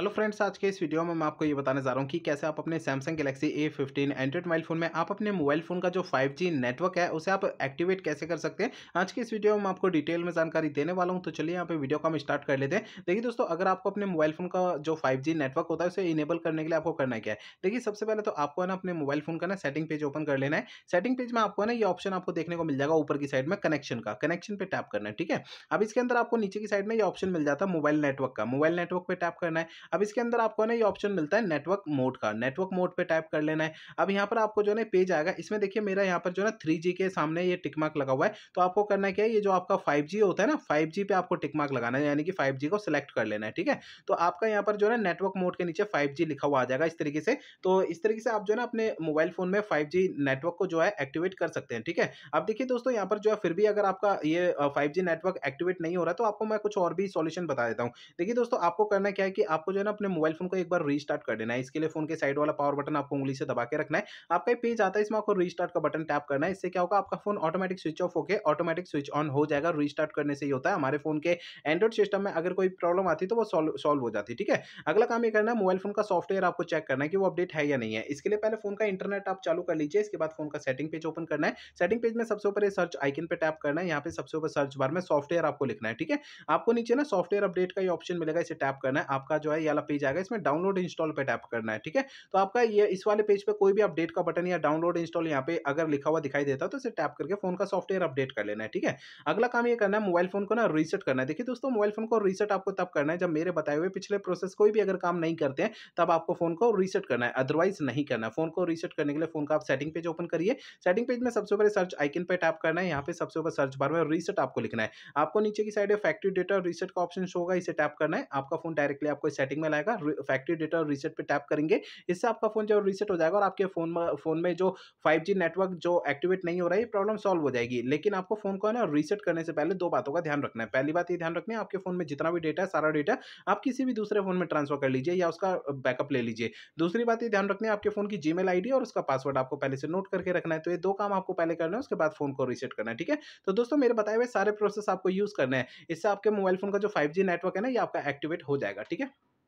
hello friends आज के इस वीडियो में मैं आपको ये बताने जा रहा हूँ कि कैसे आप अपने Samsung Galaxy A fifteen Android mobile phone में आप अपने मोबाइल फोन का जो 5G नेटवर्क है उसे आप एक्टिवेट कैसे कर सकते हैं आज के इस वीडियो में आपको डिटेल में जानकारी देने वाला हूँ तो चलिए यहाँ पे वीडियो का हम स्टार्ट कर लेते हैं देखिए दोस्तों अगर आपको अपने मोबाइल फोन का जो फाइव नेटवर्क होता है उसे इनेबल करने के लिए आपको करना क्या है देखिए सबसे पहले तो आपको है ना अपने मोबाइल फोन का ना सेटिंग पेज ओपन कर लेना है सेटिंग पेज में आपको ना ये ऑप्शन आपको देखने को मिल जाएगा ऊपर की साइड में कनेक्शन का कनेक्शन पे टैप करना है ठीक है अब इसके अंदर आपको नीचे की साइड में ये ऑप्शन मिल जाता है मोबाइल नेटवर्क का मोबाइल नेटवर्क पर टैप करना है अब इसके अंदर आपको ना ये ऑप्शन मिलता है नेटवर्क मोड का नेटवर्क मोड पे टाइप कर लेना है अब यहाँ पर आपको जो है पेज आएगा इसमें देखिए मेरा यहाँ पर जो है थ्री जी के सामने ये टिकमार्क लगा हुआ है तो आपको करना क्या है ये जो आपका फाइव जी होता है ना फाइव जी पे आपको टिकमार्क लगाना है यानी कि फाइव जी को सिलेक्ट कर लेना है ठीक है तो आपका यहाँ पर जो है नेटवर्क मोड के नीचे फाइव जी लिखा हुआ आ जाएगा इस तरीके से तो इस तरीके से आप जो है ना अपने मोबाइल फोन में फाइव नेटवर्क को जो है एक्टिवेट कर सकते हैं ठीक है अब देखिए दोस्तों यहाँ पर जो है फिर भी अगर आपका ये फाइव नेटवर्क एक्टिवेट नहीं हो रहा तो आपको मैं कुछ और भी सोल्यूशन बता देता हूँ देखिए दोस्तों आपको करना क्या है कि आपको जो जो है ना अपने मोबाइल फोन को एक बार रीस्टार्ट कर देना है इसके लिए फोन के साइड वाला पावर बटन आपको उंगली से दबा के रखना है आपका पेज आता है इसमें आपको रीस्टार्ट का बटन टैप करना है इससे क्या होगा आपका फोन ऑटोमेटिक स्विच ऑफ होकर ऑटोमेटिक स्विच ऑन हो जाएगा रीस्टार्ट करने से ही होता है हमारे फोन के एंड्रॉइड सिस्टम में अगर कोई प्रॉब्लम आती तो वो सॉल्व हो जाती ठीक है अगला काम ये करना है मोबाइल फोन का सॉफ्टवेयर आपको चेक करना है कि वो अपडेट है या नहीं है इसके लिए पहले फोन का इंटरनेट आप चालू कर लीजिए इसके बाद फोन का सेटिंग पेज ओपन करना है सेटिंग पेज में सबसे ऊपर सर्च आइकन पर टैप करना है यहाँ पे सबसे ऊपर सर्च बार में सॉफ्टवेयर आपको लिखना है ठीक है आपको नीचे ना सॉफ्टवेयर अपडेट का ये ऑप्शन मिलेगा इसे टैप करना है आपका जो है ये वाला पेज आएगा इसमें डाउनलोड इंस्टॉल पर टैप करना है ठीक है तो आपका ये इस वाले पेज पर कोई भी अपडेट का बटन या डाउनलोड इंस्टॉल यहाँ पे अगर लिखा हुआ दिखाई देता है तो इसे टैप करके फोन का सॉफ्टवेयर अपडेट कर लेना है ठीक है अगला काम ये करना है मोबाइल फोन को ना रीसेट करना है देखिए दोस्तों मोबाइल फोन को रीसेट आपको तब करना है जब मेरे बताए हुए पिछले प्रोसेस कोई भी अगर काम नहीं करते हैं तब आपको फोन को रीसेट करना है अदरवाइज नहीं करना है फोन को रीसेट करने के लिए फोन का आप सेटिंग पेज ओपन करिए सेटिंग पेज में सबसे पहले सर्च आइकन पर टैप करना है यहाँ पे सबसे ऊपर सर्च बार में रीसेट आपको लिखना है आपको नीचे की साइड फैक्ट्री डेटा रीसेट का ऑप्शन होगा इसे टैप करना है आपका फोन डायरेक्टली आपको सेट सेटिंग में लाएगा फैक्ट्री डेटा और रीसेट पे टैप करेंगे इससे आपका फोन जो रीसेट हो जाएगा और आपके फोन में फोन में जो फाइव नेटवर्क जो एक्टिवेट नहीं हो रहा है प्रॉब्लम सॉल्व हो जाएगी लेकिन आपको फोन को ना रीसेट करने से पहले दो बातों का ध्यान रखना है पहली बात ये ध्यान रखना है आपके फोन में जितना भी डेटा है सारा डेटा आप किसी भी दूसरे फोन में ट्रांसफर कर लीजिए या उसका बैकअप ले लीजिए दूसरी बात ये ध्यान रखना है आपके फोन की जीमेल आईडी और उसका पासवर्ड आपको पहले से नोट करके रखना है तो ये दो काम आपको पहले करना है उसके बाद फोन को रीसेट करना है ठीक है तो दोस्तों मेरे बताए हुए सारे प्रोसेस आपको यूज करना है इससे आपके मोबाइल फोन का जो फाइव नेटवर्क है ना ये आपका एक्टिवेट हो जाएगा ठीक है